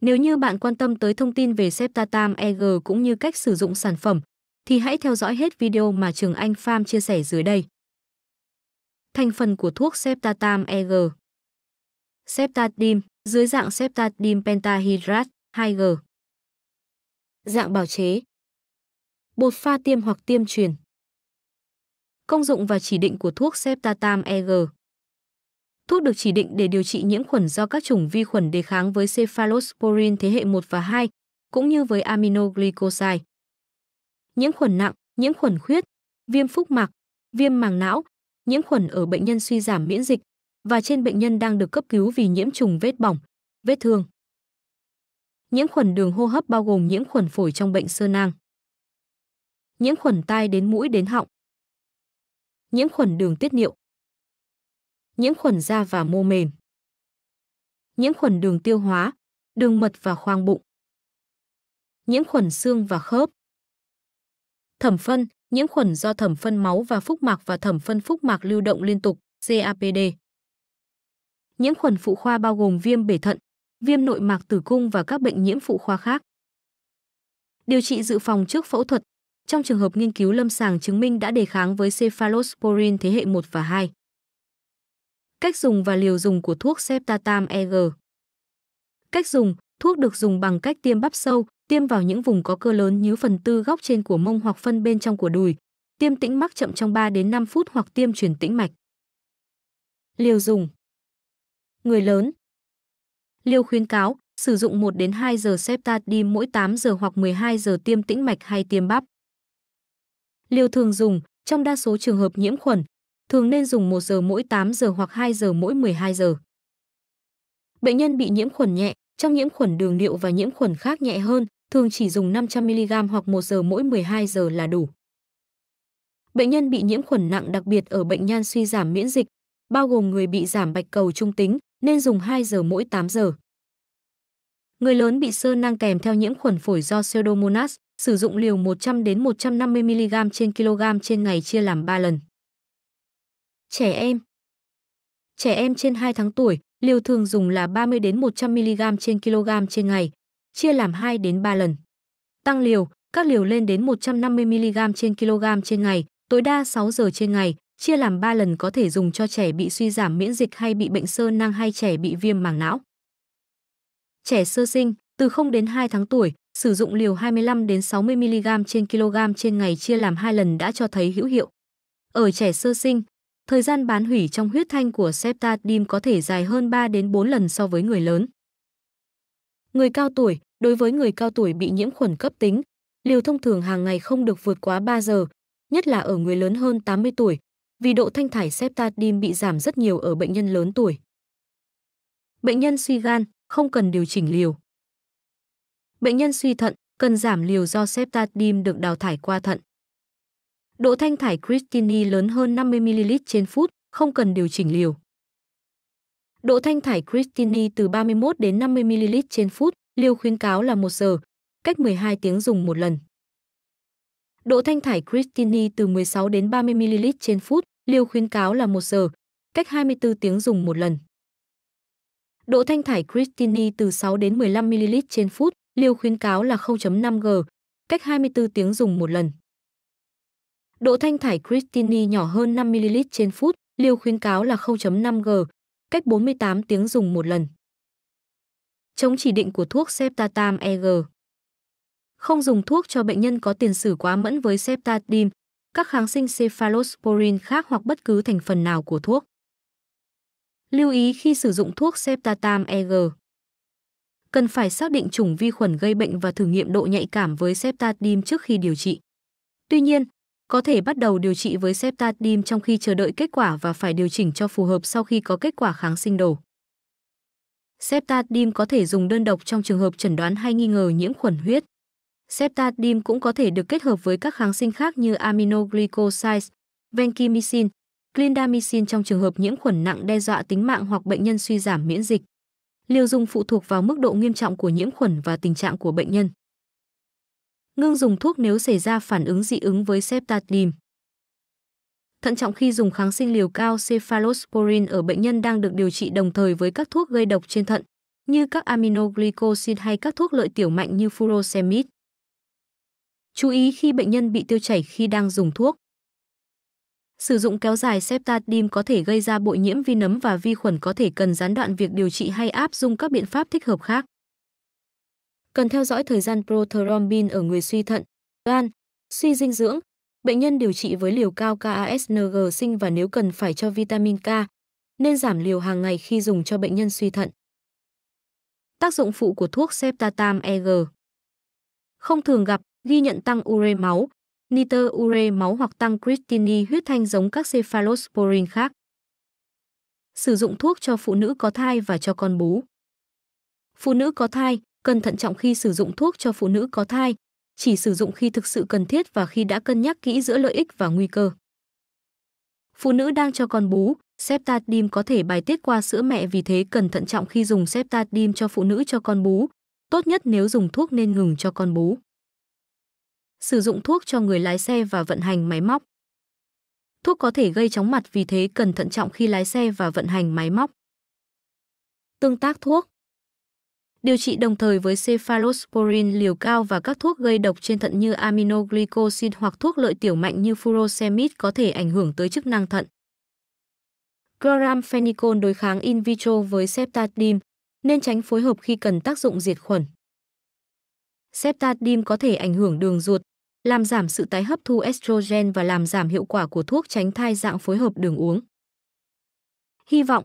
Nếu như bạn quan tâm tới thông tin về Septatam EG cũng như cách sử dụng sản phẩm, thì hãy theo dõi hết video mà Trường Anh Farm chia sẻ dưới đây. Thành phần của thuốc Septatam EG Septadim, dưới dạng Septadim pentahydrat 2G Dạng bào chế Bột pha tiêm hoặc tiêm truyền Công dụng và chỉ định của thuốc Septatam EG Thuốc được chỉ định để điều trị nhiễm khuẩn do các chủng vi khuẩn đề kháng với cephalosporin thế hệ 1 và 2, cũng như với aminoglycoside. Nhiễm khuẩn nặng, nhiễm khuẩn khuyết, viêm phúc mạc, viêm màng não, nhiễm khuẩn ở bệnh nhân suy giảm miễn dịch và trên bệnh nhân đang được cấp cứu vì nhiễm trùng vết bỏng, vết thương. Nhiễm khuẩn đường hô hấp bao gồm nhiễm khuẩn phổi trong bệnh sơ nang. Nhiễm khuẩn tai đến mũi đến họng. Nhiễm khuẩn đường tiết niệu nhiễm khuẩn da và mô mềm. Nhiễm khuẩn đường tiêu hóa, đường mật và khoang bụng. Nhiễm khuẩn xương và khớp. Thẩm phân, nhiễm khuẩn do thẩm phân máu và phúc mạc và thẩm phân phúc mạc lưu động liên tục, CAPD. Nhiễm khuẩn phụ khoa bao gồm viêm bể thận, viêm nội mạc tử cung và các bệnh nhiễm phụ khoa khác. Điều trị dự phòng trước phẫu thuật, trong trường hợp nghiên cứu lâm sàng chứng minh đã đề kháng với cephalosporin thế hệ 1 và 2. Cách dùng và liều dùng của thuốc Septatam EG. Cách dùng, thuốc được dùng bằng cách tiêm bắp sâu, tiêm vào những vùng có cơ lớn như phần tư góc trên của mông hoặc phân bên trong của đùi, tiêm tĩnh mắc chậm trong 3 đến 5 phút hoặc tiêm truyền tĩnh mạch. Liều dùng Người lớn Liều khuyến cáo, sử dụng 1 đến 2 giờ Septadim mỗi 8 giờ hoặc 12 giờ tiêm tĩnh mạch hay tiêm bắp. Liều thường dùng, trong đa số trường hợp nhiễm khuẩn, thường nên dùng 1 giờ mỗi 8 giờ hoặc 2 giờ mỗi 12 giờ. Bệnh nhân bị nhiễm khuẩn nhẹ, trong nhiễm khuẩn đường niệu và nhiễm khuẩn khác nhẹ hơn, thường chỉ dùng 500mg hoặc 1 giờ mỗi 12 giờ là đủ. Bệnh nhân bị nhiễm khuẩn nặng đặc biệt ở bệnh nhân suy giảm miễn dịch, bao gồm người bị giảm bạch cầu trung tính, nên dùng 2 giờ mỗi 8 giờ. Người lớn bị sơ nang kèm theo nhiễm khuẩn phổi do Pseudomonas, sử dụng liều 100 đến 150 mg trên kg trên ngày chia làm 3 lần. Trẻ em Trẻ em trên 2 tháng tuổi, liều thường dùng là 30 đến 100 mg trên kg trên ngày, chia làm 2 đến 3 lần. Tăng liều, các liều lên đến 150 mg trên kg trên ngày, tối đa 6 giờ trên ngày, chia làm 3 lần có thể dùng cho trẻ bị suy giảm miễn dịch hay bị bệnh sơ nang hay trẻ bị viêm màng não. Trẻ sơ sinh, từ 0 đến 2 tháng tuổi, sử dụng liều 25 đến 60 mg trên kg trên ngày chia làm 2 lần đã cho thấy hữu hiệu. Ở trẻ sơ sinh, Thời gian bán hủy trong huyết thanh của Septadim có thể dài hơn 3 đến 4 lần so với người lớn. Người cao tuổi, đối với người cao tuổi bị nhiễm khuẩn cấp tính, liều thông thường hàng ngày không được vượt quá 3 giờ, nhất là ở người lớn hơn 80 tuổi, vì độ thanh thải Septadim bị giảm rất nhiều ở bệnh nhân lớn tuổi. Bệnh nhân suy gan, không cần điều chỉnh liều. Bệnh nhân suy thận, cần giảm liều do Septadim được đào thải qua thận. Độ thanh thải creatinine lớn hơn 50ml trên phút, không cần điều chỉnh liều. Độ thanh thải creatinine từ 31 đến 50ml trên phút, liều khuyến cáo là 1 giờ, cách 12 tiếng dùng một lần. Độ thanh thải creatinine từ 16 đến 30ml trên phút, liều khuyến cáo là 1 giờ, cách 24 tiếng dùng một lần. Độ thanh thải creatinine từ 6 đến 15ml trên phút, liều khuyến cáo là 0.5G, cách 24 tiếng dùng một lần. Độ thanh thải Cristini nhỏ hơn 5ml trên phút, liều khuyến cáo là 0.5G, cách 48 tiếng dùng một lần. Chống chỉ định của thuốc Septatam EG Không dùng thuốc cho bệnh nhân có tiền sử quá mẫn với Septadim, các kháng sinh cephalosporin khác hoặc bất cứ thành phần nào của thuốc. Lưu ý khi sử dụng thuốc Septatam EG Cần phải xác định chủng vi khuẩn gây bệnh và thử nghiệm độ nhạy cảm với Septadim trước khi điều trị. Tuy nhiên, có thể bắt đầu điều trị với Septadim trong khi chờ đợi kết quả và phải điều chỉnh cho phù hợp sau khi có kết quả kháng sinh đồ. Septadim có thể dùng đơn độc trong trường hợp chẩn đoán hay nghi ngờ nhiễm khuẩn huyết. Septadim cũng có thể được kết hợp với các kháng sinh khác như aminoglycosides, vancomycin, clindamycin trong trường hợp nhiễm khuẩn nặng đe dọa tính mạng hoặc bệnh nhân suy giảm miễn dịch. Liều dùng phụ thuộc vào mức độ nghiêm trọng của nhiễm khuẩn và tình trạng của bệnh nhân ngưng dùng thuốc nếu xảy ra phản ứng dị ứng với Ceftazidime. Thận trọng khi dùng kháng sinh liều cao cephalosporin ở bệnh nhân đang được điều trị đồng thời với các thuốc gây độc trên thận, như các aminoglycosid hay các thuốc lợi tiểu mạnh như furosemide. Chú ý khi bệnh nhân bị tiêu chảy khi đang dùng thuốc. Sử dụng kéo dài ceftazidime có thể gây ra bội nhiễm vi nấm và vi khuẩn có thể cần gián đoạn việc điều trị hay áp dụng các biện pháp thích hợp khác cần theo dõi thời gian prothrombin ở người suy thận, gan, suy dinh dưỡng. Bệnh nhân điều trị với liều cao KASNG sinh và nếu cần phải cho vitamin K, nên giảm liều hàng ngày khi dùng cho bệnh nhân suy thận. Tác dụng phụ của thuốc Septatam EG Không thường gặp, ghi nhận tăng ure máu, nitơ ure máu hoặc tăng creatinine huyết thanh giống các cephalosporin khác. Sử dụng thuốc cho phụ nữ có thai và cho con bú. Phụ nữ có thai, cần thận trọng khi sử dụng thuốc cho phụ nữ có thai, chỉ sử dụng khi thực sự cần thiết và khi đã cân nhắc kỹ giữa lợi ích và nguy cơ. Phụ nữ đang cho con bú, Septadim có thể bài tiết qua sữa mẹ vì thế cần thận trọng khi dùng Septadim cho phụ nữ cho con bú. Tốt nhất nếu dùng thuốc nên ngừng cho con bú. Sử dụng thuốc cho người lái xe và vận hành máy móc. Thuốc có thể gây chóng mặt vì thế cần thận trọng khi lái xe và vận hành máy móc. Tương tác thuốc điều trị đồng thời với cephalosporin liều cao và các thuốc gây độc trên thận như aminoglycosid hoặc thuốc lợi tiểu mạnh như furosemide có thể ảnh hưởng tới chức năng thận. Chloramphenicol đối kháng in vitro với septadim, nên tránh phối hợp khi cần tác dụng diệt khuẩn. Septadim có thể ảnh hưởng đường ruột, làm giảm sự tái hấp thu estrogen và làm giảm hiệu quả của thuốc tránh thai dạng phối hợp đường uống. Hy vọng